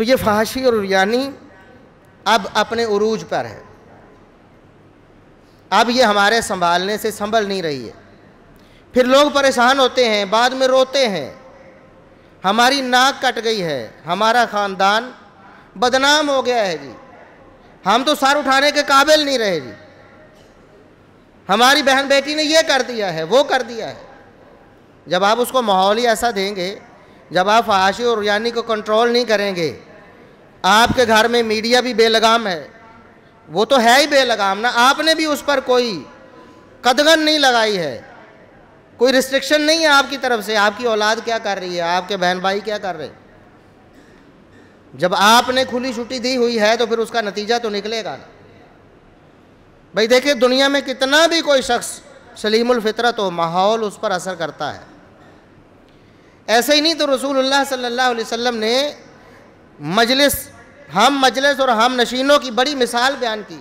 तो ये फाशी और यानी अब अपने उरूज पर है अब ये हमारे संभालने से संभल नहीं रही है फिर लोग परेशान होते हैं बाद में रोते हैं हमारी नाक कट गई है हमारा ख़ानदान बदनाम हो गया है जी हम तो सर उठाने के काबिल नहीं रहे जी हमारी बहन बेटी ने ये कर दिया है वो कर दिया है जब आप उसको माहौल ही ऐसा देंगे जब आप फाशी और यानी को कंट्रोल नहीं करेंगे आपके घर में मीडिया भी बेलगाम है वो तो है ही बेलगाम ना आपने भी उस पर कोई कदगन नहीं लगाई है कोई रिस्ट्रिक्शन नहीं है आपकी तरफ से आपकी औलाद क्या कर रही है आपके बहन भाई क्या कर रहे हैं जब आपने खुली छुट्टी दी हुई है तो फिर उसका नतीजा तो निकलेगा ना भाई देखिए दुनिया में कितना भी कोई शख्स सलीमुल फितरत हो माहौल उस पर असर करता है ऐसे ही नहीं तो रसूलुल्लाह सल्लल्लाहु अलैहि वसल्लम ने मजलिस हम मजलिस और हम नशीनों की बड़ी मिसाल बयान की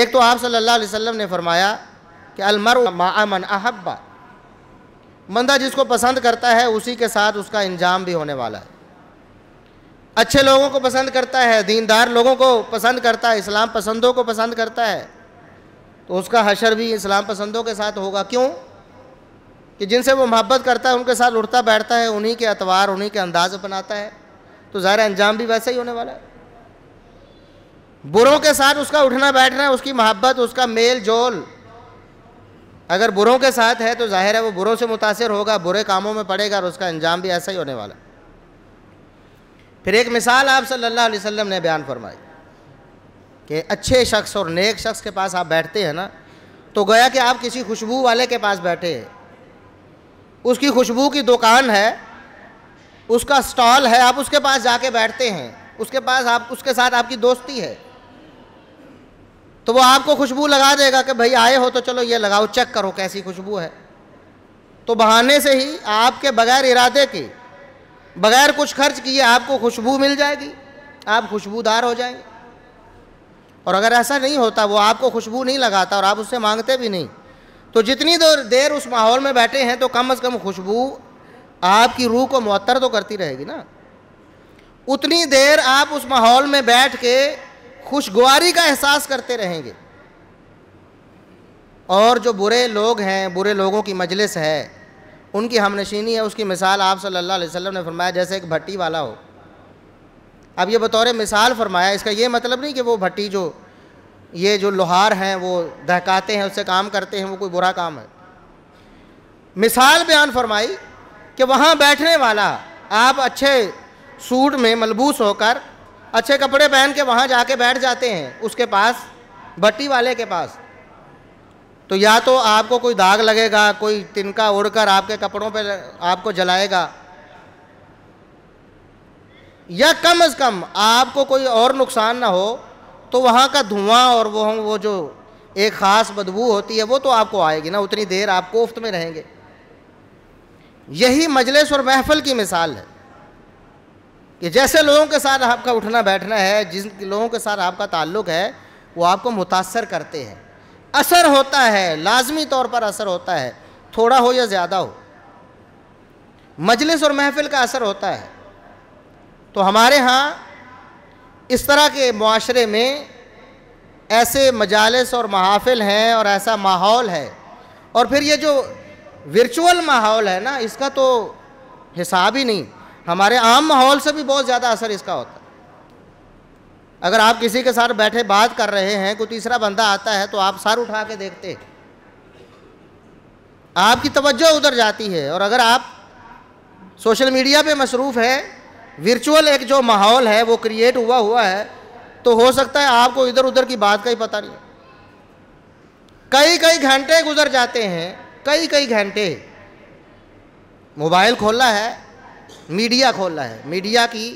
एक तो आप सल्लल्लाहु अलैहि वसल्लम ने फरमाया कि अलमर मन अहब्बा बंदा जिसको पसंद करता है उसी के साथ उसका इंजाम भी होने वाला है अच्छे लोगों को पसंद करता है दीनदार लोगों को पसंद करता है इस्लाम पसंदों को पसंद करता है तो उसका हशर भी इस्लाम पसंदों के साथ होगा क्यों कि जिनसे वो मोहब्बत करता है उनके साथ उठता बैठता है उन्हीं के अतवार उन्हीं के अंदाज अपनाता है तो ज़ाहिर अंजाम भी वैसा ही होने वाला है बुरों के साथ उसका उठना बैठना है उसकी मोहब्बत उसका मेल जोल अगर बुरों के साथ है तो जाहिर है वो बुरों से मुतासर होगा बुरे कामों में पड़ेगा और उसका अंजाम भी ऐसा ही होने वाला फिर एक मिसाल आप सल्लल्लाहु अलैहि वसल्लम ने बयान फरमाई कि अच्छे शख्स और नेक शख्स के पास आप बैठते हैं ना तो गया कि आप किसी खुशबू वाले के पास बैठे हैं उसकी खुशबू की दुकान है उसका स्टॉल है आप उसके पास जाके बैठते हैं उसके पास आप उसके साथ आपकी दोस्ती है तो वो आपको खुशबू लगा देगा कि भाई आए हो तो चलो ये लगाओ चेक करो कैसी खुशबू है तो बहाने से ही आपके बगैर इरादे के बगैर कुछ खर्च किए आपको खुशबू मिल जाएगी आप खुशबूदार हो जाएंगे और अगर ऐसा नहीं होता वो आपको खुशबू नहीं लगाता और आप उससे मांगते भी नहीं तो जितनी देर उस माहौल में बैठे हैं तो कम अज़ कम खुशबू आपकी रूह को मअतर तो करती रहेगी ना उतनी देर आप उस माहौल में बैठ के खुशगवारी का एहसास करते रहेंगे और जो बुरे लोग हैं बुरे लोगों की मजलिस है उनकी हमनशीनी है उसकी मिसाल आप सल्लल्लाहु अलैहि वसल्लम ने फरमाया जैसे एक भट्टी वाला हो अब ये बतौर मिसाल फरमाया इसका ये मतलब नहीं कि वो भट्टी जो ये जो लोहार हैं वो दहकाते हैं उससे काम करते हैं वो कोई बुरा काम है मिसाल बयान फरमाई कि वहाँ बैठने वाला आप अच्छे सूट में मलबूस होकर अच्छे कपड़े पहन के वहाँ जाके बैठ जाते हैं उसके पास भट्टी वाले के पास तो या तो आपको कोई दाग लगेगा कोई तिनका उड़कर आपके कपड़ों पे आपको जलाएगा या कम से कम आपको कोई और नुकसान ना हो तो वहाँ का धुआं और वो वो जो एक ख़ास बदबू होती है वो तो आपको आएगी ना उतनी देर आप कोफ्त में रहेंगे यही मजलिस और महफल की मिसाल है कि जैसे लोगों के साथ आपका उठना बैठना है जिन लोगों के साथ आपका ताल्लुक है वो आपको मुतासर करते हैं असर होता है लाजमी तौर पर असर होता है थोड़ा हो या ज़्यादा हो मजलिस और महफिल का असर होता है तो हमारे यहाँ इस तरह के माशरे में ऐसे मजालस और महाफिल हैं और ऐसा माहौल है और फिर ये जो वर्चुअल माहौल है ना इसका तो हिसाब ही नहीं हमारे आम माहौल से भी बहुत ज़्यादा असर इसका होता है अगर आप किसी के साथ बैठे बात कर रहे हैं कोई तीसरा बंदा आता है तो आप सर उठा के देखते आपकी तवज्जो उधर जाती है और अगर आप सोशल मीडिया पे मसरूफ़ है वर्चुअल एक जो माहौल है वो क्रिएट हुआ हुआ है तो हो सकता है आपको इधर उधर की बात का ही पता नहीं कई कई घंटे गुजर जाते हैं कई कई घंटे मोबाइल खोला है मीडिया खोला है मीडिया की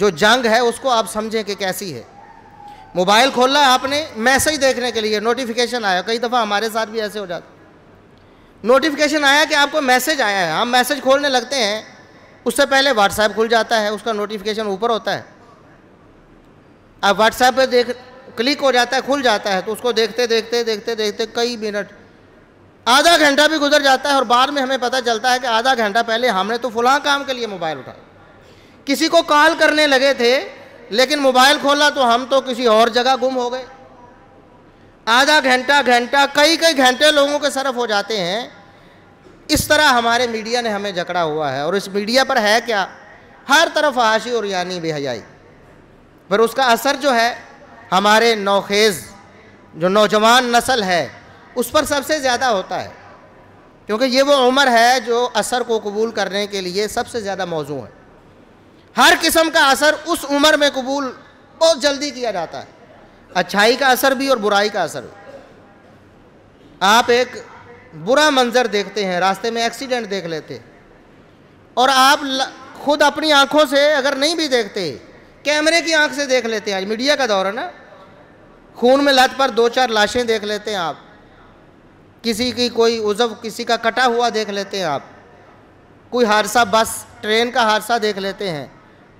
जो जंग है उसको आप समझें कि कैसी है मोबाइल खोला आपने मैसेज देखने के लिए नोटिफिकेशन आया कई दफ़ा हमारे साथ भी ऐसे हो जाते नोटिफिकेशन आया कि आपको मैसेज आया है हम मैसेज खोलने लगते हैं उससे पहले व्हाट्सएप खुल जाता है उसका नोटिफिकेशन ऊपर होता है अब व्हाट्सएप पर देख क्लिक हो जाता है खुल जाता है तो उसको देखते देखते देखते देखते कई मिनट आधा घंटा भी गुजर जाता है और बाद में हमें पता चलता है कि आधा घंटा पहले हमने तो फुला काम के लिए मोबाइल उठा किसी को कॉल करने लगे थे लेकिन मोबाइल खोला तो हम तो किसी और जगह गुम हो गए आधा घंटा घंटा कई कई घंटे लोगों के सरफ हो जाते हैं इस तरह हमारे मीडिया ने हमें जकड़ा हुआ है और इस मीडिया पर है क्या हर तरफ हाशी और यानी बेहयाई पर उसका असर जो है हमारे नौखेज़ जो नौजवान नस्ल है उस पर सबसे ज़्यादा होता है क्योंकि ये वो उम्र है जो असर को कबूल करने के लिए सबसे ज़्यादा मौजू है हर किस्म का असर उस उम्र में कबूल बहुत जल्दी किया जाता है अच्छाई का असर भी और बुराई का असर भी आप एक बुरा मंजर देखते हैं रास्ते में एक्सीडेंट देख लेते और आप खुद अपनी आंखों से अगर नहीं भी देखते कैमरे की आंख से देख लेते हैं आज मीडिया का दौर है ना खून में लत पर दो चार लाशें देख लेते हैं आप किसी की कोई उजव किसी का कटा हुआ देख लेते हैं आप कोई हादसा बस ट्रेन का हादसा देख लेते हैं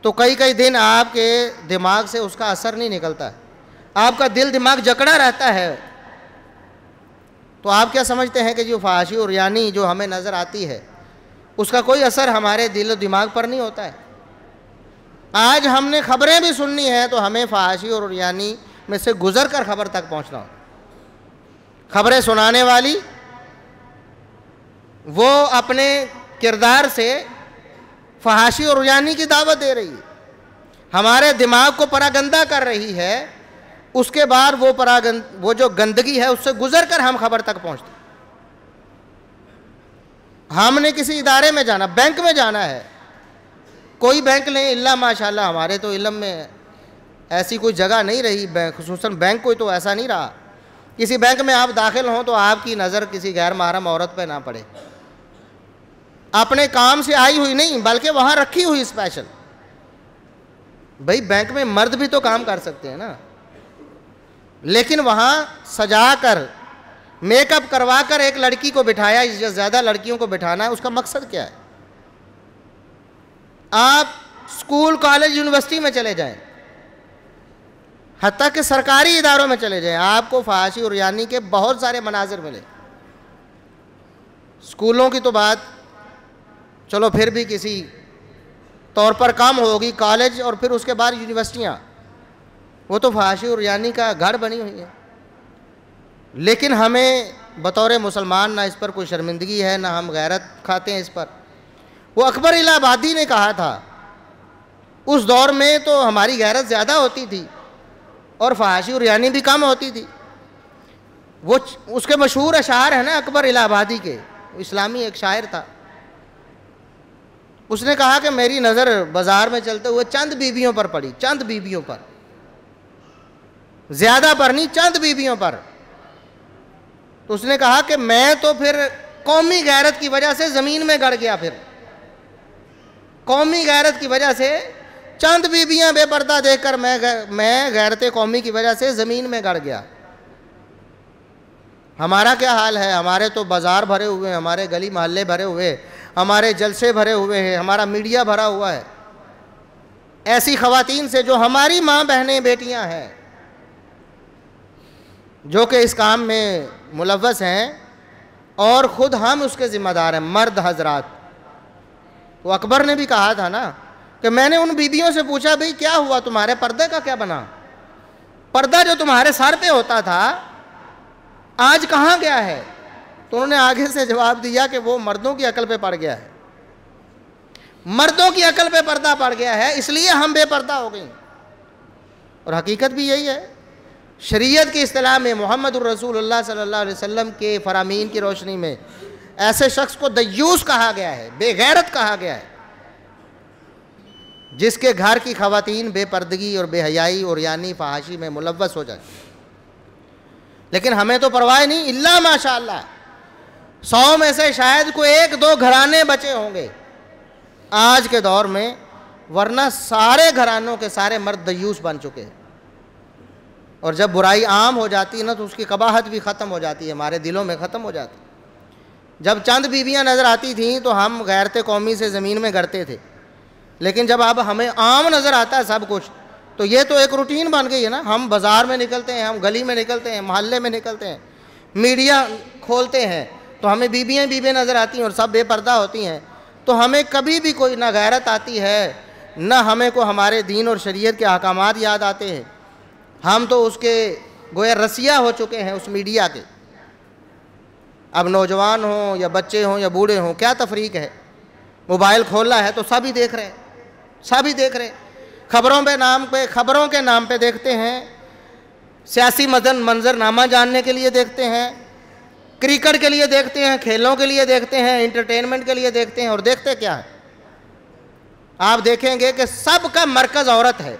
तो कई कई दिन आपके दिमाग से उसका असर नहीं निकलता आपका दिल दिमाग जकड़ा रहता है तो आप क्या समझते हैं कि जो फाशी और यानी जो हमें नज़र आती है उसका कोई असर हमारे दिल और दिमाग पर नहीं होता है आज हमने खबरें भी सुननी है तो हमें फाशी और यानी में से गुजर कर खबर तक पहुंचना हो खबरें सुनाने वाली वो अपने किरदार से फहाशी और रुझानी की दावत दे रही है हमारे दिमाग को परागंदा कर रही है उसके बाद वो परागन वो जो गंदगी है उससे गुजर कर हम खबर तक पहुंचते हमने किसी इदारे में जाना बैंक में जाना है कोई बैंक नहीं इल्ला माशाल्लाह हमारे तो इलम में ऐसी कोई जगह नहीं रही बैंक बैंक कोई तो ऐसा नहीं रहा किसी बैंक में आप दाखिल हों तो आपकी नज़र किसी गैर महरम औरत पर ना पड़े अपने काम से आई हुई नहीं बल्कि वहाँ रखी हुई स्पेशल भाई बैंक में मर्द भी तो काम कर सकते हैं ना लेकिन वहाँ सजा कर मेकअप करवा कर एक लड़की को बिठाया इससे ज़्यादा लड़कियों को बिठाना है उसका मकसद क्या है आप स्कूल कॉलेज यूनिवर्सिटी में चले जाएं हती कि सरकारी इदारों में चले जाएं आपको फाशी और यानी के बहुत सारे मनाजिर मिले स्कूलों की तो बात चलो फिर भी किसी तौर पर काम होगी कॉलेज और फिर उसके बाद यूनिवर्सिटियाँ वो तो फाशी और यानी का घर बनी हुई है लेकिन हमें बतौर मुसलमान ना इस पर कोई शर्मिंदगी है ना हम गैरत खाते हैं इस पर वो अकबर इलाहाबादी ने कहा था उस दौर में तो हमारी गैरत ज़्यादा होती थी और फाशी और यानी भी कम होती थी वो उसके मशहूर अशार है ना अकबर इलाहाबादी के इस्लामी एक शायर था उसने कहा कि मेरी नज़र बाज़ार में चलते हुए चंद बीबियों पर पड़ी चंद बीबियों पर ज़्यादा पर नहीं चंद बीबियों पर तो उसने कहा कि मैं तो फिर कौमी गैरत की वजह से ज़मीन में गड़ गया फिर कौमी गैरत की वजह से चंद बीबियां बेपर्दा देखकर मैं मैं गैरत कौमी की वजह से ज़मीन में गड़ गया हमारा क्या हाल है हमारे तो बाज़ार भरे हुए हैं हमारे गली मोहल्ले भरे हुए हमारे जलसे भरे हुए हैं हमारा मीडिया भरा हुआ है ऐसी खवतिन से जो हमारी माँ बहनें बेटियाँ हैं जो कि इस काम में मुलवस हैं और ख़ुद हम उसके ज़िम्मेदार हैं मर्द हजरात तो अकबर ने भी कहा था ना कि मैंने उन बीबियों से पूछा भाई क्या हुआ तुम्हारे पर्दे का क्या बना पर्दा जो तुम्हारे सर पे होता था आज कहाँ गया है तो उन्होंने आगे से जवाब दिया कि वो मर्दों की अकल पे पड़ गया है मर्दों की अकल पे पर्दा पड़ गया है इसलिए हम बेपर्दा हो गई और हकीकत भी यही है शरीयत की अतलाह में मोहम्मद रसूल सल्ला वसम के फ़रामीन की रोशनी में ऐसे शख्स को दयूस कहा गया है बेगैरत कहा गया है जिसके घर की खातन बेपर्दगी और बेहयाई और यानी फहाशी में मुलवस हो जाए लेकिन हमें तो परवाह नहीं इला माशा सौ में से शायद कोई एक दो घराने बचे होंगे आज के दौर में वरना सारे घरानों के सारे मर्द दयूस बन चुके हैं और जब बुराई आम हो जाती है ना तो उसकी कबाहत भी ख़त्म हो जाती है हमारे दिलों में ख़त्म हो जाती जब चंद बीवियाँ नज़र आती थीं तो हम गैरत कौमी से ज़मीन में गरते थे लेकिन जब अब हमें आम नज़र आता है सब कुछ तो ये तो एक रूटीन बन गई है ना हम बाज़ार में निकलते हैं हम गली में निकलते हैं मोहल्ले में निकलते हैं मीडिया खोलते हैं तो हमें बीबियाँ बीबें नज़र आती हैं और सब बेपर्दा होती हैं तो हमें कभी भी कोई ना गैरत आती है ना हमें को हमारे दीन और शरीयत के अहकाम याद आते हैं हम तो उसके गोया रसिया हो चुके हैं उस मीडिया के अब नौजवान हों या बच्चे हों या बूढ़े हों क्या तफरीक है मोबाइल खोला है तो सभी देख रहे हैं सभी देख रहे हैं खबरों पे नाम पे खबरों के नाम पे देखते हैं सियासी मदन मंजरनामा जानने के लिए देखते हैं क्रिकेट के लिए देखते हैं खेलों के लिए देखते हैं इंटरटेनमेंट के लिए देखते हैं और देखते क्या है आप देखेंगे कि सबका मरकज़ औरत है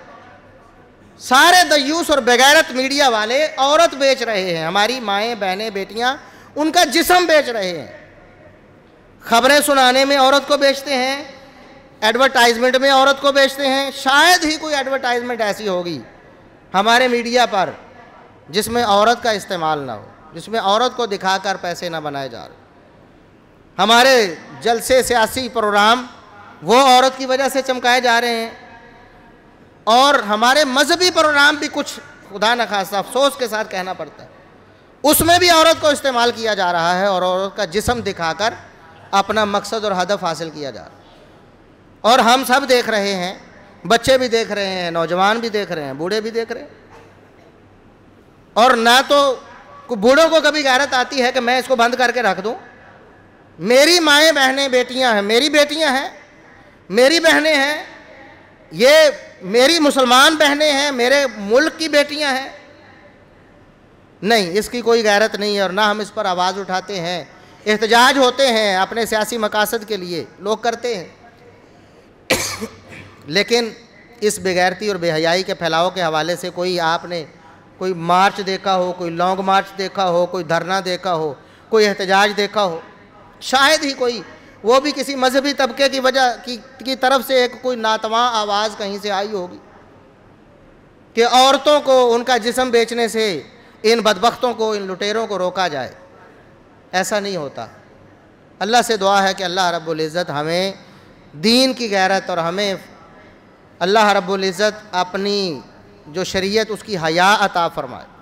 सारे दयूस और बगैरत मीडिया वाले औरत बेच रहे हैं हमारी माएँ बहनें बेटियाँ उनका जिसम बेच रहे हैं खबरें सुनाने में औरत को बेचते हैं एडवर्टाइजमेंट में औरत को बेचते हैं शायद ही कोई एडवर्टाइजमेंट ऐसी होगी हमारे मीडिया पर जिसमें औरत का इस्तेमाल ना हो जिसमें औरत को दिखाकर पैसे ना बनाए जा रहे हमारे जलसे सियासी प्रोग्राम वो औरत की वजह से चमकाए जा रहे हैं और हमारे मजहबी प्रोग्राम भी कुछ खुदा न खासा अफसोस के साथ कहना पड़ता है उसमें भी औरत को इस्तेमाल किया जा रहा है और औरत का जिसम दिखाकर अपना मकसद और हदफ हासिल किया जा रहा है और हम सब देख रहे हैं बच्चे भी देख रहे हैं नौजवान भी देख रहे हैं बूढ़े भी देख रहे हैं और ना तो बूढ़ों को कभी गैरत आती है कि मैं इसको बंद करके रख दूँ मेरी माएँ बहनें बेटियाँ हैं मेरी बेटियाँ हैं मेरी बहनें हैं ये मेरी मुसलमान बहनें हैं मेरे मुल्क की बेटियां हैं नहीं इसकी कोई गैरत नहीं है और ना हम इस पर आवाज़ उठाते हैं एहतजाज होते हैं अपने सियासी मकासद के लिए लोग करते हैं लेकिन इस बेगैरती और बेहयाई के फैलाव के हवाले से कोई आपने कोई मार्च देखा हो कोई लॉन्ग मार्च देखा हो कोई धरना देखा हो कोई एहतजाज देखा हो शायद ही कोई वो भी किसी मजहबी तबके की वजह की, की तरफ से एक कोई नातवा आवाज़ कहीं से आई होगी कि औरतों को उनका जिसम बेचने से इन बदबख्तों को इन लुटेरों को रोका जाए ऐसा नहीं होता अल्लाह से दुआ है कि अल्लाह रब्ज़त हमें दीन की गैरत और हमें अल्लाह रब्ज़त अपनी जो शरीयत उसकी हया अता फरमाए